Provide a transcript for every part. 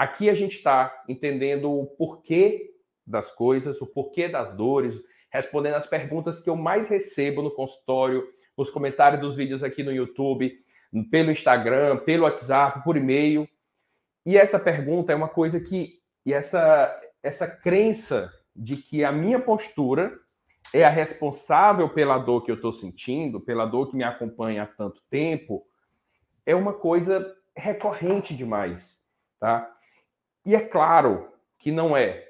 Aqui a gente está entendendo o porquê das coisas, o porquê das dores, respondendo as perguntas que eu mais recebo no consultório, nos comentários dos vídeos aqui no YouTube, pelo Instagram, pelo WhatsApp, por e-mail. E essa pergunta é uma coisa que. E essa, essa crença de que a minha postura é a responsável pela dor que eu estou sentindo, pela dor que me acompanha há tanto tempo, é uma coisa recorrente demais, tá? E é claro que não é.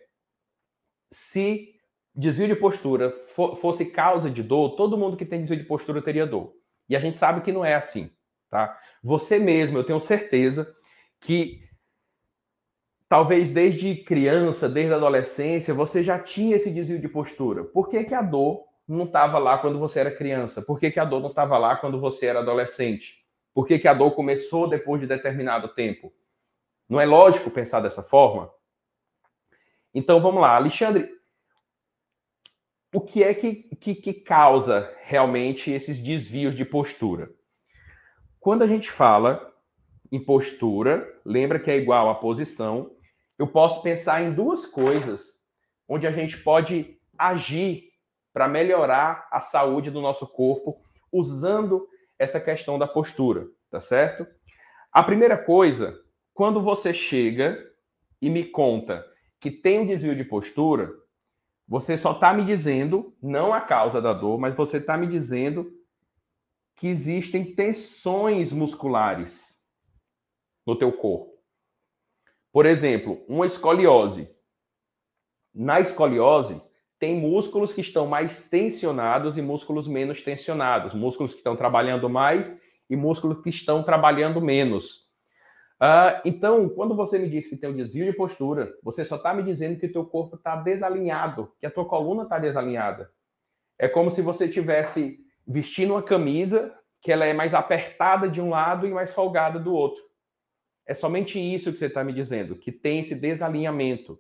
Se desvio de postura fosse causa de dor, todo mundo que tem desvio de postura teria dor. E a gente sabe que não é assim, tá? Você mesmo, eu tenho certeza que talvez desde criança, desde a adolescência, você já tinha esse desvio de postura. Por que, que a dor não estava lá quando você era criança? Por que, que a dor não estava lá quando você era adolescente? Por que, que a dor começou depois de determinado tempo? Não é lógico pensar dessa forma? Então vamos lá, Alexandre. O que é que, que, que causa realmente esses desvios de postura? Quando a gente fala em postura, lembra que é igual à posição, eu posso pensar em duas coisas onde a gente pode agir para melhorar a saúde do nosso corpo usando essa questão da postura, tá certo? A primeira coisa quando você chega e me conta que tem um desvio de postura, você só está me dizendo, não a causa da dor, mas você está me dizendo que existem tensões musculares no teu corpo. Por exemplo, uma escoliose. Na escoliose, tem músculos que estão mais tensionados e músculos menos tensionados, músculos que estão trabalhando mais e músculos que estão trabalhando menos. Uh, então, quando você me diz que tem um desvio de postura, você só está me dizendo que o teu corpo está desalinhado, que a tua coluna está desalinhada. É como se você tivesse vestindo uma camisa que ela é mais apertada de um lado e mais folgada do outro. É somente isso que você está me dizendo, que tem esse desalinhamento.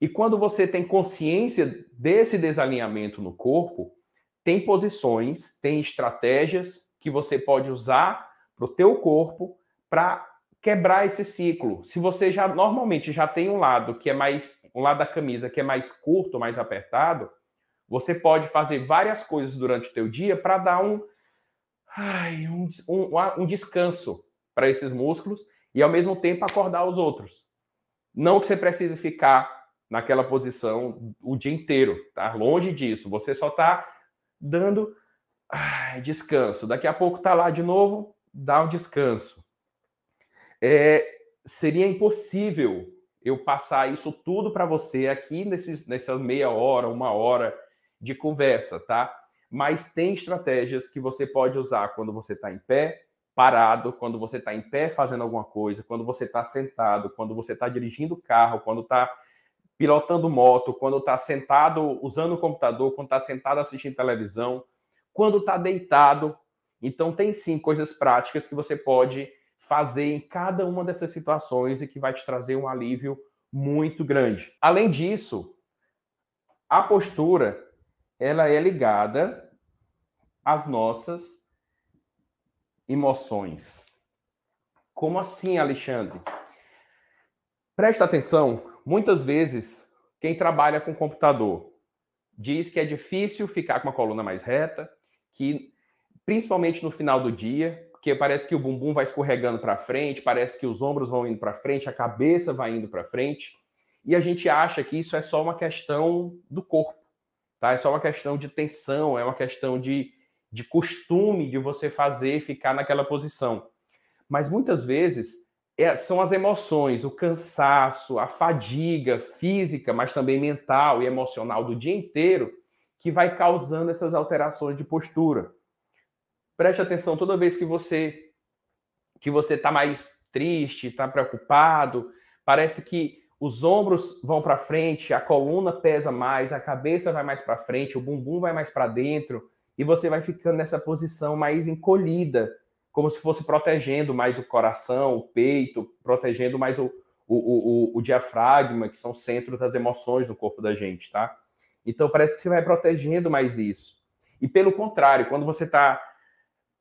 E quando você tem consciência desse desalinhamento no corpo, tem posições, tem estratégias que você pode usar para o teu corpo para quebrar esse ciclo. Se você já normalmente já tem um lado que é mais um lado da camisa que é mais curto, mais apertado, você pode fazer várias coisas durante o teu dia para dar um, ai, um, um, um descanso para esses músculos e ao mesmo tempo acordar os outros. Não que você precise ficar naquela posição o dia inteiro, tá? Longe disso. Você só está dando ai, descanso. Daqui a pouco tá lá de novo, dá um descanso é, seria impossível eu passar isso tudo para você aqui nesses, nessa meia hora, uma hora de conversa, tá? Mas tem estratégias que você pode usar quando você está em pé, parado, quando você está em pé fazendo alguma coisa, quando você está sentado, quando você está dirigindo carro, quando está pilotando moto, quando está sentado usando o computador, quando está sentado assistindo televisão, quando está deitado. Então tem sim coisas práticas que você pode fazer em cada uma dessas situações e que vai te trazer um alívio muito grande. Além disso, a postura ela é ligada às nossas emoções. Como assim, Alexandre? Presta atenção, muitas vezes quem trabalha com computador diz que é difícil ficar com a coluna mais reta, que principalmente no final do dia porque parece que o bumbum vai escorregando para frente, parece que os ombros vão indo para frente, a cabeça vai indo para frente, e a gente acha que isso é só uma questão do corpo, tá? É só uma questão de tensão, é uma questão de, de costume de você fazer ficar naquela posição. Mas muitas vezes é, são as emoções, o cansaço, a fadiga física, mas também mental e emocional do dia inteiro que vai causando essas alterações de postura preste atenção toda vez que você que você está mais triste, está preocupado, parece que os ombros vão para frente, a coluna pesa mais, a cabeça vai mais para frente, o bumbum vai mais para dentro e você vai ficando nessa posição mais encolhida, como se fosse protegendo mais o coração, o peito, protegendo mais o, o, o, o diafragma, que são o centro das emoções no corpo da gente, tá? Então parece que você vai protegendo mais isso. E pelo contrário, quando você está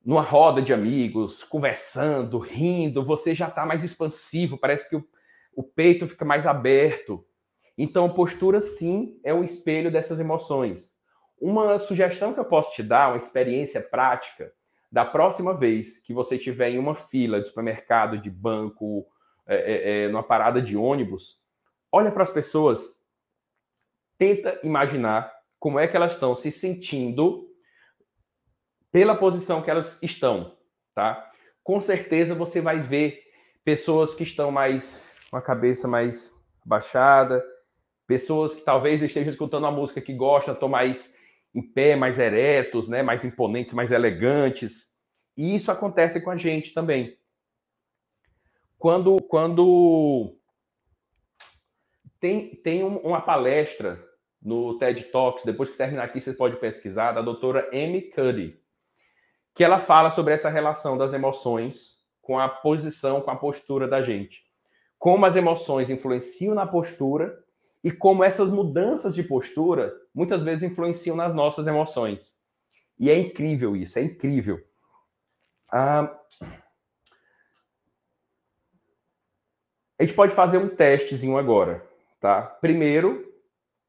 numa roda de amigos, conversando, rindo, você já está mais expansivo, parece que o, o peito fica mais aberto. Então, postura sim é um espelho dessas emoções. Uma sugestão que eu posso te dar, uma experiência prática, da próxima vez que você estiver em uma fila de supermercado, de banco, é, é, é, numa parada de ônibus, olha para as pessoas, tenta imaginar como é que elas estão se sentindo pela posição que elas estão, tá? Com certeza você vai ver pessoas que estão mais com a cabeça mais baixada, pessoas que talvez estejam escutando uma música que gostam, estão mais em pé, mais eretos, né, mais imponentes, mais elegantes. E isso acontece com a gente também. Quando quando tem tem uma palestra no TED Talks, depois que terminar aqui você pode pesquisar, da doutora Amy Cuddy que ela fala sobre essa relação das emoções com a posição, com a postura da gente. Como as emoções influenciam na postura e como essas mudanças de postura muitas vezes influenciam nas nossas emoções. E é incrível isso, é incrível. Ah, a gente pode fazer um testezinho agora, tá? Primeiro,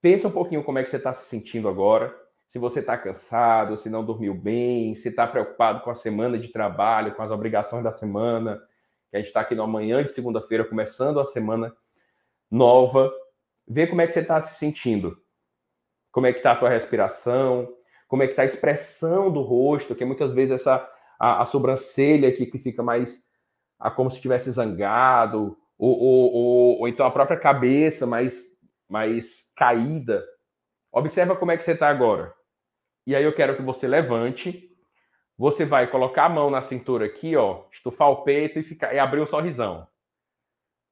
pensa um pouquinho como é que você está se sentindo agora se você está cansado, se não dormiu bem, se está preocupado com a semana de trabalho, com as obrigações da semana, que a gente está aqui na manhã de segunda-feira, começando a semana nova, vê como é que você está se sentindo, como é que está a tua respiração, como é que está a expressão do rosto, que muitas vezes essa a, a sobrancelha aqui que fica mais a, como se estivesse zangado, ou, ou, ou, ou então a própria cabeça mais, mais caída, Observa como é que você está agora. E aí eu quero que você levante. Você vai colocar a mão na cintura aqui, ó, estufar o peito e ficar e abrir um sorrisão.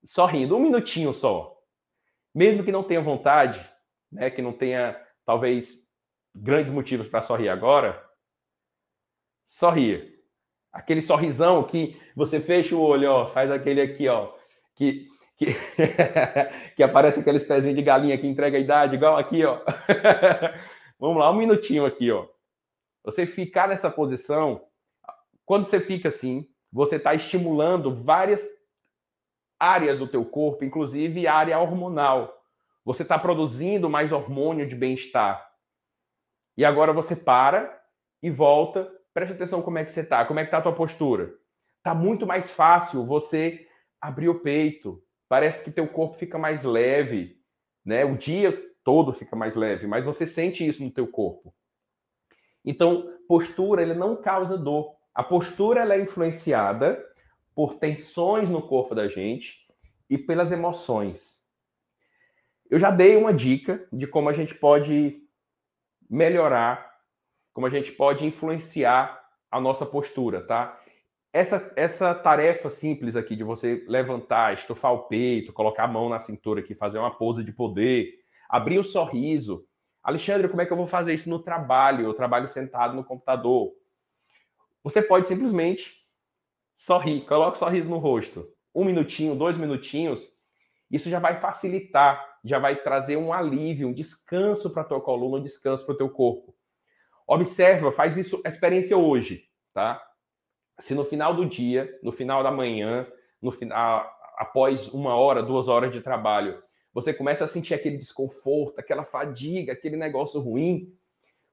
Sorrindo, um minutinho só. Mesmo que não tenha vontade, né, que não tenha talvez grandes motivos para sorrir agora, sorrir. Aquele sorrisão que você fecha o olho, ó, faz aquele aqui, ó, que que, que aparece aqueles pezinhos de galinha que entrega a idade, igual aqui, ó. Vamos lá, um minutinho aqui, ó. Você ficar nessa posição, quando você fica assim, você está estimulando várias áreas do teu corpo, inclusive área hormonal. Você está produzindo mais hormônio de bem-estar. E agora você para e volta. Preste atenção como é que você está, como é que está a tua postura. Está muito mais fácil você abrir o peito. Parece que teu corpo fica mais leve, né? O dia todo fica mais leve, mas você sente isso no teu corpo. Então, postura ele não causa dor. A postura ela é influenciada por tensões no corpo da gente e pelas emoções. Eu já dei uma dica de como a gente pode melhorar, como a gente pode influenciar a nossa postura, tá? Essa, essa tarefa simples aqui de você levantar, estufar o peito, colocar a mão na cintura aqui, fazer uma pose de poder, abrir o sorriso. Alexandre, como é que eu vou fazer isso no trabalho? Eu trabalho sentado no computador. Você pode simplesmente sorrir, coloca o sorriso no rosto. Um minutinho, dois minutinhos, isso já vai facilitar, já vai trazer um alívio, um descanso para a tua coluna, um descanso para o teu corpo. Observa, faz isso, experiência hoje, tá? Se no final do dia, no final da manhã, no final, após uma hora, duas horas de trabalho, você começa a sentir aquele desconforto, aquela fadiga, aquele negócio ruim,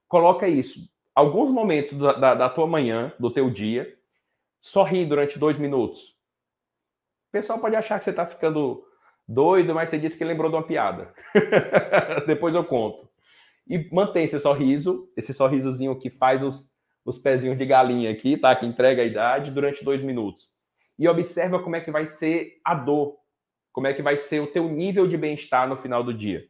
coloca isso. Alguns momentos da, da, da tua manhã, do teu dia, sorri durante dois minutos. O pessoal pode achar que você está ficando doido, mas você disse que lembrou de uma piada. Depois eu conto. E mantém esse sorriso, esse sorrisozinho que faz os, os pezinhos de galinha aqui, tá? Que entrega a idade durante dois minutos. E observa como é que vai ser a dor como é que vai ser o teu nível de bem-estar no final do dia.